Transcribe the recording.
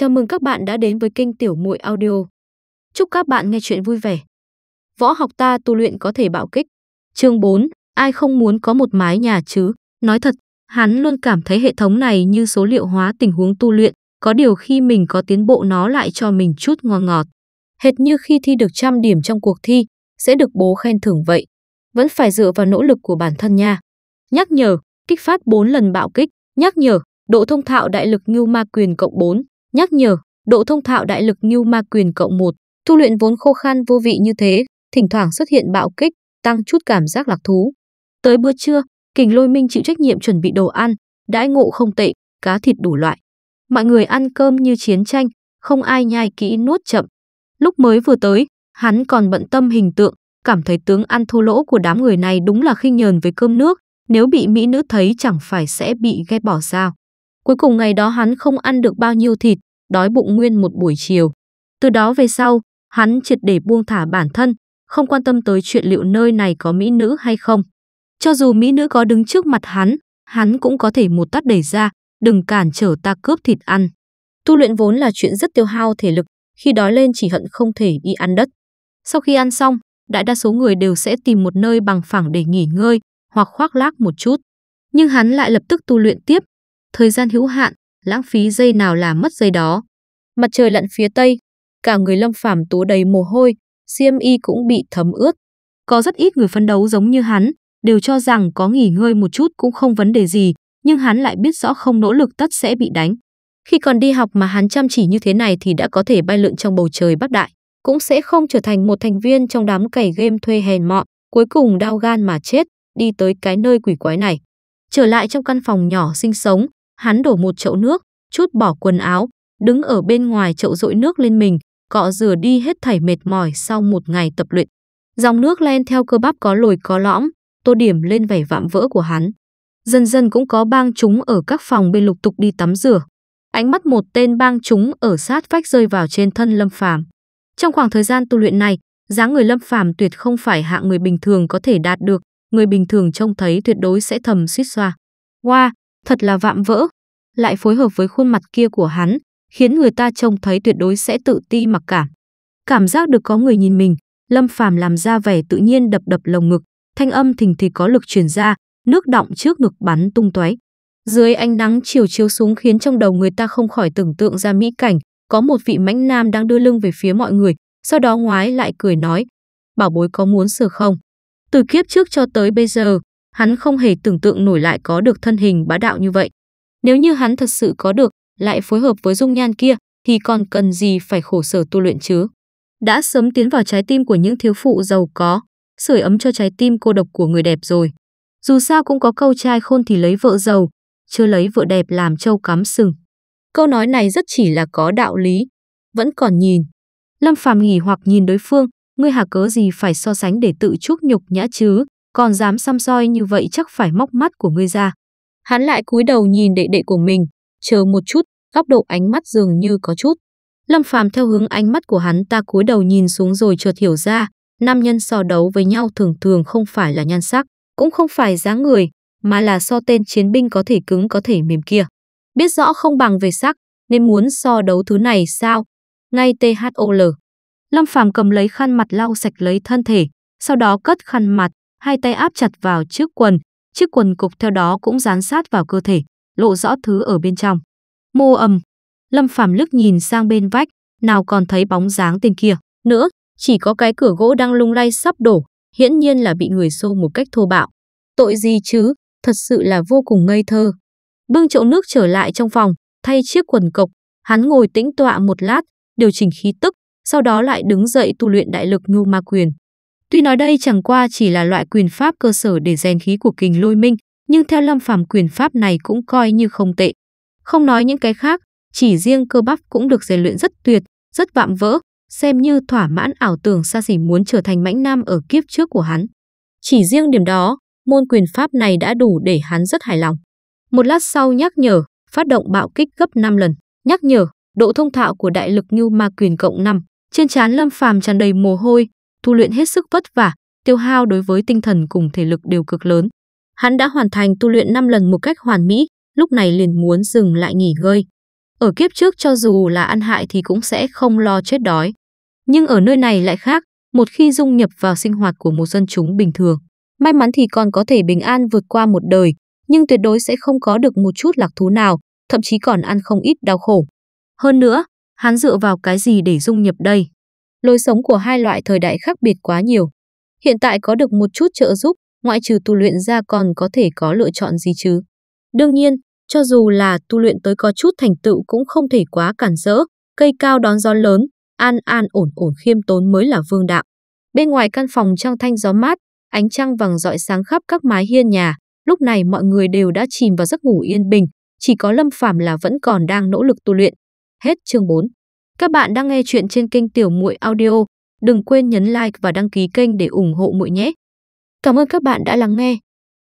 Chào mừng các bạn đã đến với kênh Tiểu Muội Audio. Chúc các bạn nghe chuyện vui vẻ. Võ học ta tu luyện có thể bạo kích. Chương 4, ai không muốn có một mái nhà chứ? Nói thật, hắn luôn cảm thấy hệ thống này như số liệu hóa tình huống tu luyện, có điều khi mình có tiến bộ nó lại cho mình chút ngon ngọt. Hệt như khi thi được trăm điểm trong cuộc thi, sẽ được bố khen thưởng vậy. Vẫn phải dựa vào nỗ lực của bản thân nha. Nhắc nhở, kích phát 4 lần bạo kích, nhắc nhở, độ thông thạo đại lực ngưu ma quyền cộng 4, Nhắc nhở, độ thông thạo đại lực như ma quyền cộng một, tu luyện vốn khô khan vô vị như thế, thỉnh thoảng xuất hiện bạo kích, tăng chút cảm giác lạc thú. Tới bữa trưa, Kình Lôi Minh chịu trách nhiệm chuẩn bị đồ ăn, đãi ngộ không tệ, cá thịt đủ loại. Mọi người ăn cơm như chiến tranh, không ai nhai kỹ nuốt chậm. Lúc mới vừa tới, hắn còn bận tâm hình tượng, cảm thấy tướng ăn thô lỗ của đám người này đúng là khinh nhờn với cơm nước, nếu bị mỹ nữ thấy chẳng phải sẽ bị ghét bỏ sao. Cuối cùng ngày đó hắn không ăn được bao nhiêu thịt, đói bụng nguyên một buổi chiều. Từ đó về sau, hắn triệt để buông thả bản thân, không quan tâm tới chuyện liệu nơi này có mỹ nữ hay không. Cho dù mỹ nữ có đứng trước mặt hắn, hắn cũng có thể một tắt đẩy ra, đừng cản trở ta cướp thịt ăn. Tu luyện vốn là chuyện rất tiêu hao thể lực, khi đói lên chỉ hận không thể đi ăn đất. Sau khi ăn xong, đại đa số người đều sẽ tìm một nơi bằng phẳng để nghỉ ngơi hoặc khoác lác một chút. Nhưng hắn lại lập tức tu luyện tiếp. Thời gian hữu hạn, lãng phí dây nào là mất dây đó. Mặt trời lặn phía tây, cả người Lâm Phàm tố đầy mồ hôi, xiêm y cũng bị thấm ướt. Có rất ít người phấn đấu giống như hắn, đều cho rằng có nghỉ ngơi một chút cũng không vấn đề gì, nhưng hắn lại biết rõ không nỗ lực tất sẽ bị đánh. Khi còn đi học mà hắn chăm chỉ như thế này thì đã có thể bay lượn trong bầu trời bắc đại, cũng sẽ không trở thành một thành viên trong đám cày game thuê hèn mọn, cuối cùng đau gan mà chết, đi tới cái nơi quỷ quái này. Trở lại trong căn phòng nhỏ sinh sống, Hắn đổ một chậu nước, chút bỏ quần áo, đứng ở bên ngoài chậu dội nước lên mình, cọ rửa đi hết thảy mệt mỏi sau một ngày tập luyện. Dòng nước len theo cơ bắp có lồi có lõm, tô điểm lên vẻ vạm vỡ của hắn. Dần dần cũng có bang chúng ở các phòng bên lục tục đi tắm rửa. Ánh mắt một tên bang chúng ở sát vách rơi vào trên thân Lâm Phàm. Trong khoảng thời gian tu luyện này, dáng người Lâm Phàm tuyệt không phải hạng người bình thường có thể đạt được, người bình thường trông thấy tuyệt đối sẽ thầm suýt xoa. Qua. wow, thật là vạm vỡ, lại phối hợp với khuôn mặt kia của hắn, khiến người ta trông thấy tuyệt đối sẽ tự ti mặc cảm. Cảm giác được có người nhìn mình, Lâm Phàm làm ra vẻ tự nhiên đập đập lồng ngực, thanh âm thình thì có lực truyền ra, nước động trước ngực bắn tung tóe. Dưới ánh nắng chiều chiếu xuống khiến trong đầu người ta không khỏi tưởng tượng ra mỹ cảnh, có một vị mãnh nam đang đưa lưng về phía mọi người, sau đó ngoái lại cười nói, bảo bối có muốn sửa không? Từ kiếp trước cho tới bây giờ, hắn không hề tưởng tượng nổi lại có được thân hình bá đạo như vậy. Nếu như hắn thật sự có được, lại phối hợp với dung nhan kia, thì còn cần gì phải khổ sở tu luyện chứ? Đã sớm tiến vào trái tim của những thiếu phụ giàu có, sưởi ấm cho trái tim cô độc của người đẹp rồi. Dù sao cũng có câu trai khôn thì lấy vợ giàu, chưa lấy vợ đẹp làm trâu cắm sừng. Câu nói này rất chỉ là có đạo lý, vẫn còn nhìn. Lâm Phàm nghỉ hoặc nhìn đối phương, ngươi hà cớ gì phải so sánh để tự chuốc nhục nhã chứ, còn dám xăm soi như vậy chắc phải móc mắt của ngươi ra. Hắn lại cúi đầu nhìn đệ đệ của mình, chờ một chút, góc độ ánh mắt dường như có chút. Lâm Phàm theo hướng ánh mắt của hắn ta cúi đầu nhìn xuống rồi chợt hiểu ra, nam nhân so đấu với nhau thường thường không phải là nhan sắc, cũng không phải dáng người, mà là so tên chiến binh có thể cứng có thể mềm kia. Biết rõ không bằng về sắc, nên muốn so đấu thứ này sao? Ngay THOL. Lâm Phàm cầm lấy khăn mặt lau sạch lấy thân thể, sau đó cất khăn mặt, hai tay áp chặt vào chiếc quần, chiếc quần cục theo đó cũng dán sát vào cơ thể, lộ rõ thứ ở bên trong. Mô ầm, Lâm Phàm lức nhìn sang bên vách, nào còn thấy bóng dáng tên kia nữa, chỉ có cái cửa gỗ đang lung lay sắp đổ, hiển nhiên là bị người xô một cách thô bạo. Tội gì chứ, thật sự là vô cùng ngây thơ. Bưng chậu nước trở lại trong phòng, thay chiếc quần cộc, hắn ngồi tĩnh tọa một lát, điều chỉnh khí tức, sau đó lại đứng dậy tu luyện đại lực nhu ma quyền. Tuy nói đây chẳng qua chỉ là loại quyền pháp cơ sở để rèn khí của kình lôi minh, nhưng theo lâm phàm quyền pháp này cũng coi như không tệ. Không nói những cái khác, chỉ riêng cơ bắp cũng được rèn luyện rất tuyệt, rất vạm vỡ, xem như thỏa mãn ảo tưởng xa xỉ muốn trở thành mãnh nam ở kiếp trước của hắn. Chỉ riêng điểm đó, môn quyền pháp này đã đủ để hắn rất hài lòng. Một lát sau nhắc nhở, phát động bạo kích gấp 5 lần, nhắc nhở, độ thông thạo của đại lực như ma quyền cộng 5. Trên trán Lâm Phàm tràn đầy mồ hôi, tu luyện hết sức vất vả, tiêu hao đối với tinh thần cùng thể lực đều cực lớn. Hắn đã hoàn thành tu luyện 5 lần một cách hoàn mỹ, lúc này liền muốn dừng lại nghỉ ngơi. Ở kiếp trước cho dù là ăn hại thì cũng sẽ không lo chết đói. Nhưng ở nơi này lại khác, một khi dung nhập vào sinh hoạt của một dân chúng bình thường. May mắn thì còn có thể bình an vượt qua một đời, nhưng tuyệt đối sẽ không có được một chút lạc thú nào, thậm chí còn ăn không ít đau khổ. Hơn nữa, hắn dựa vào cái gì để dung nhập đây? lối sống của hai loại thời đại khác biệt quá nhiều. Hiện tại có được một chút trợ giúp, ngoại trừ tu luyện ra còn có thể có lựa chọn gì chứ? Đương nhiên, cho dù là tu luyện tới có chút thành tựu cũng không thể quá cản rỡ, cây cao đón gió lớn, an an ổn ổn khiêm tốn mới là vương đạo. Bên ngoài căn phòng trong thanh gió mát, ánh trăng vàng rọi sáng khắp các mái hiên nhà, lúc này mọi người đều đã chìm vào giấc ngủ yên bình, chỉ có Lâm Phàm là vẫn còn đang nỗ lực tu luyện. Hết chương 4. Các bạn đang nghe chuyện trên kênh Tiểu Muội Audio, đừng quên nhấn like và đăng ký kênh để ủng hộ muội nhé. Cảm ơn các bạn đã lắng nghe.